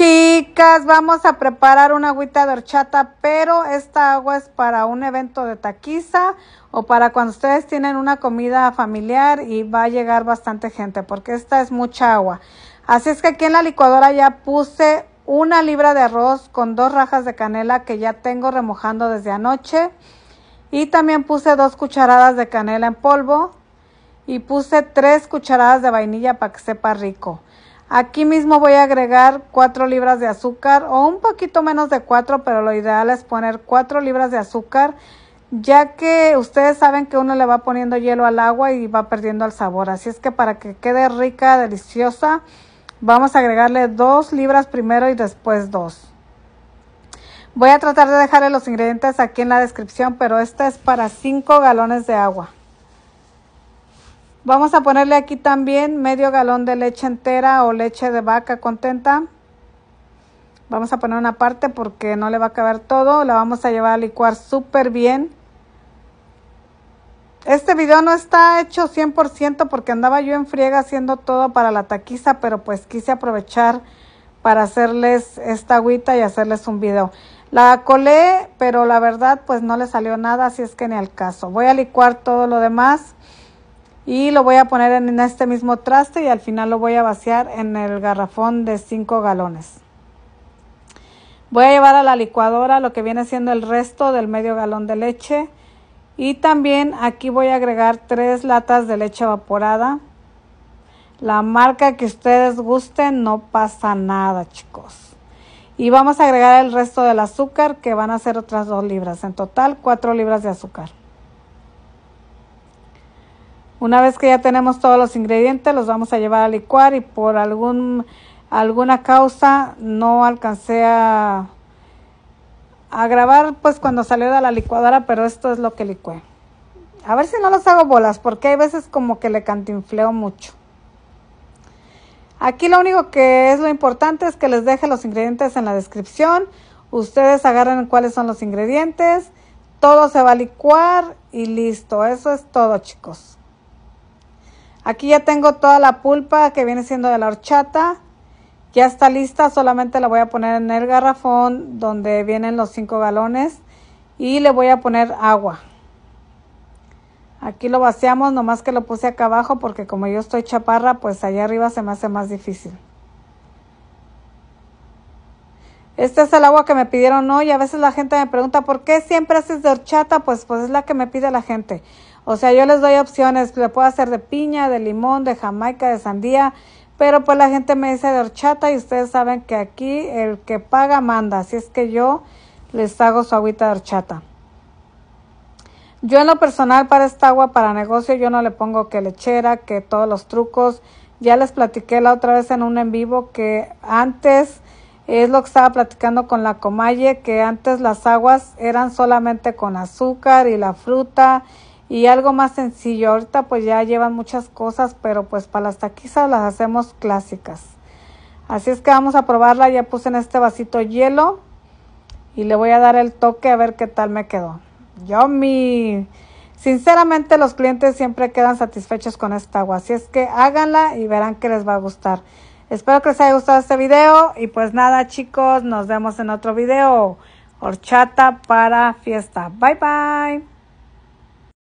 Chicas, vamos a preparar una agüita de horchata, pero esta agua es para un evento de taquiza o para cuando ustedes tienen una comida familiar y va a llegar bastante gente, porque esta es mucha agua. Así es que aquí en la licuadora ya puse una libra de arroz con dos rajas de canela que ya tengo remojando desde anoche. Y también puse dos cucharadas de canela en polvo y puse tres cucharadas de vainilla para que sepa rico. Aquí mismo voy a agregar 4 libras de azúcar o un poquito menos de 4, pero lo ideal es poner 4 libras de azúcar, ya que ustedes saben que uno le va poniendo hielo al agua y va perdiendo el sabor. Así es que para que quede rica, deliciosa, vamos a agregarle 2 libras primero y después 2. Voy a tratar de dejarle los ingredientes aquí en la descripción, pero esta es para 5 galones de agua. Vamos a ponerle aquí también medio galón de leche entera o leche de vaca contenta. Vamos a poner una parte porque no le va a caber todo. La vamos a llevar a licuar súper bien. Este video no está hecho 100% porque andaba yo en friega haciendo todo para la taquiza, pero pues quise aprovechar para hacerles esta agüita y hacerles un video. La colé, pero la verdad pues no le salió nada, así es que ni al caso. Voy a licuar todo lo demás y lo voy a poner en este mismo traste y al final lo voy a vaciar en el garrafón de 5 galones. Voy a llevar a la licuadora lo que viene siendo el resto del medio galón de leche y también aquí voy a agregar 3 latas de leche evaporada. La marca que ustedes gusten, no pasa nada, chicos. Y vamos a agregar el resto del azúcar, que van a ser otras 2 libras. En total, 4 libras de azúcar. Una vez que ya tenemos todos los ingredientes, los vamos a llevar a licuar y por algún, alguna causa no alcancé a, a grabar pues cuando salió de la licuadora, pero esto es lo que licué. A ver si no los hago bolas, porque hay veces como que le cantinfleo mucho. Aquí lo único que es lo importante es que les deje los ingredientes en la descripción. Ustedes agarren cuáles son los ingredientes. Todo se va a licuar y listo. Eso es todo, chicos. Aquí ya tengo toda la pulpa que viene siendo de la horchata. Ya está lista, solamente la voy a poner en el garrafón donde vienen los 5 galones y le voy a poner agua. Aquí lo vaciamos, nomás que lo puse acá abajo porque como yo estoy chaparra, pues allá arriba se me hace más difícil. Este es el agua que me pidieron hoy. A veces la gente me pregunta, ¿por qué siempre haces de horchata? Pues, pues es la que me pide la gente. O sea, yo les doy opciones, le puedo hacer de piña, de limón, de jamaica, de sandía, pero pues la gente me dice de horchata y ustedes saben que aquí el que paga manda, así es que yo les hago su agüita de horchata. Yo en lo personal para esta agua para negocio yo no le pongo que lechera, que todos los trucos. Ya les platiqué la otra vez en un en vivo que antes es lo que estaba platicando con la comalle, que antes las aguas eran solamente con azúcar y la fruta y algo más sencillo. Ahorita pues ya llevan muchas cosas, pero pues para las taquizas las hacemos clásicas. Así es que vamos a probarla. Ya puse en este vasito hielo y le voy a dar el toque a ver qué tal me quedó. Yummy. Sinceramente los clientes siempre quedan satisfechos con esta agua, así es que háganla y verán que les va a gustar. Espero que les haya gustado este video y pues nada chicos, nos vemos en otro video. Horchata para fiesta. Bye bye.